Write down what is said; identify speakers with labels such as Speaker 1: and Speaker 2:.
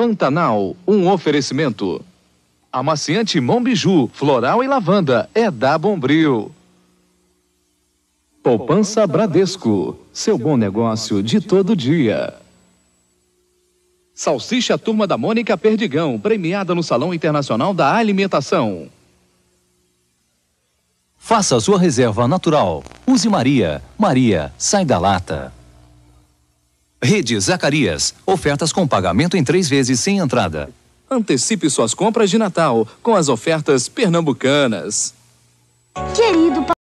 Speaker 1: Pantanal, um oferecimento. Amaciante Mombiju, floral e lavanda, é da Bombril. Poupança Bradesco, seu bom negócio de todo dia. Salsicha Turma da Mônica Perdigão, premiada no Salão Internacional da Alimentação. Faça sua reserva natural. Use Maria. Maria, sai da lata. Rede Zacarias. Ofertas com pagamento em três vezes sem entrada. Antecipe suas compras de Natal com as ofertas pernambucanas.
Speaker 2: Querido